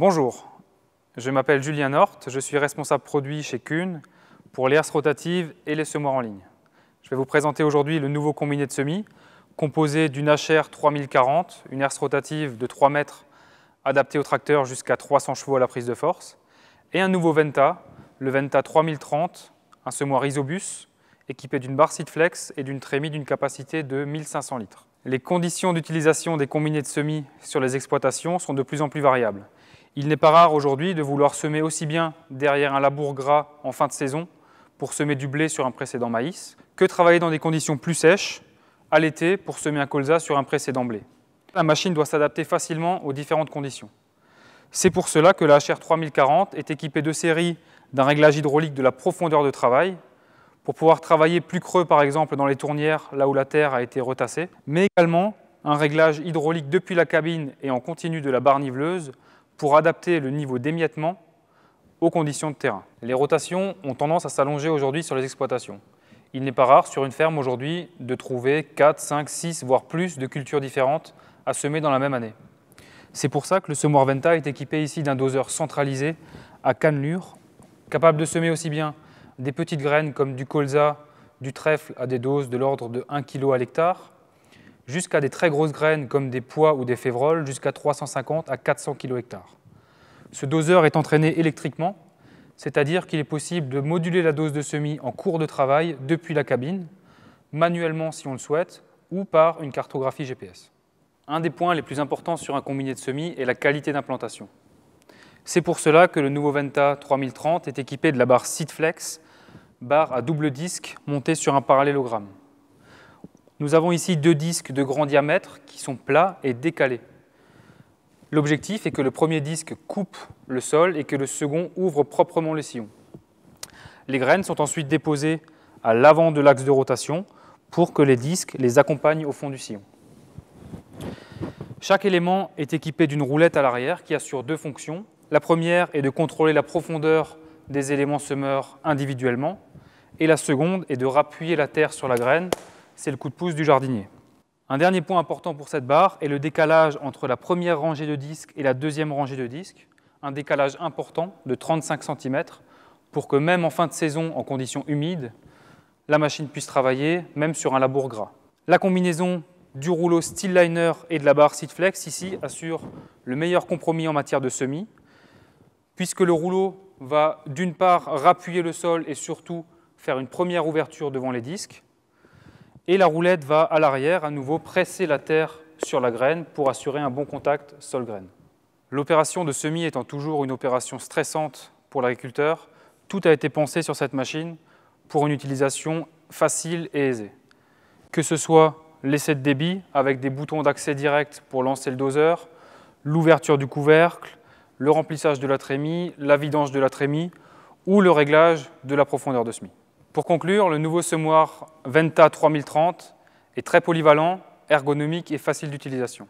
Bonjour, je m'appelle Julien Nort, je suis responsable produit chez Kuhn pour les herses rotatives et les semoirs en ligne. Je vais vous présenter aujourd'hui le nouveau combiné de semis, composé d'une HR 3040, une herse rotative de 3 mètres adaptée au tracteur jusqu'à 300 chevaux à la prise de force, et un nouveau Venta, le Venta 3030, un semoir isobus, équipé d'une barre flex et d'une trémie d'une capacité de 1500 litres. Les conditions d'utilisation des combinés de semis sur les exploitations sont de plus en plus variables. Il n'est pas rare aujourd'hui de vouloir semer aussi bien derrière un labour gras en fin de saison pour semer du blé sur un précédent maïs, que travailler dans des conditions plus sèches à l'été pour semer un colza sur un précédent blé. La machine doit s'adapter facilement aux différentes conditions. C'est pour cela que la HR 3040 est équipée de série d'un réglage hydraulique de la profondeur de travail, pour pouvoir travailler plus creux par exemple dans les tournières, là où la terre a été retassée, mais également un réglage hydraulique depuis la cabine et en continu de la barre niveleuse pour adapter le niveau d'émiettement aux conditions de terrain. Les rotations ont tendance à s'allonger aujourd'hui sur les exploitations. Il n'est pas rare sur une ferme aujourd'hui de trouver 4, 5, 6, voire plus de cultures différentes à semer dans la même année. C'est pour ça que le semoir Venta est équipé ici d'un doseur centralisé à cannelure, capable de semer aussi bien des petites graines comme du colza, du trèfle à des doses de l'ordre de 1 kg à l'hectare, jusqu'à des très grosses graines comme des pois ou des févroles, jusqu'à 350 à 400 kg Ce doseur est entraîné électriquement, c'est-à-dire qu'il est possible de moduler la dose de semis en cours de travail depuis la cabine, manuellement si on le souhaite, ou par une cartographie GPS. Un des points les plus importants sur un combiné de semis est la qualité d'implantation. C'est pour cela que le nouveau Venta 3030 est équipé de la barre SeedFlex, barre à double disque montée sur un parallélogramme. Nous avons ici deux disques de grand diamètre qui sont plats et décalés. L'objectif est que le premier disque coupe le sol et que le second ouvre proprement le sillon. Les graines sont ensuite déposées à l'avant de l'axe de rotation pour que les disques les accompagnent au fond du sillon. Chaque élément est équipé d'une roulette à l'arrière qui assure deux fonctions. La première est de contrôler la profondeur des éléments semeurs individuellement et la seconde est de rappuyer la terre sur la graine c'est le coup de pouce du jardinier. Un dernier point important pour cette barre est le décalage entre la première rangée de disques et la deuxième rangée de disques, un décalage important de 35 cm pour que même en fin de saison, en conditions humides, la machine puisse travailler, même sur un labour gras. La combinaison du rouleau steel liner et de la barre Seedflex ici assure le meilleur compromis en matière de semis, puisque le rouleau va d'une part rappuyer le sol et surtout faire une première ouverture devant les disques, et la roulette va à l'arrière à nouveau presser la terre sur la graine pour assurer un bon contact sol-graine. L'opération de semis étant toujours une opération stressante pour l'agriculteur, tout a été pensé sur cette machine pour une utilisation facile et aisée. Que ce soit l'essai de débit avec des boutons d'accès direct pour lancer le doseur, l'ouverture du couvercle, le remplissage de la trémie, la vidange de la trémie ou le réglage de la profondeur de semis. Pour conclure, le nouveau semoir Venta 3030 est très polyvalent, ergonomique et facile d'utilisation.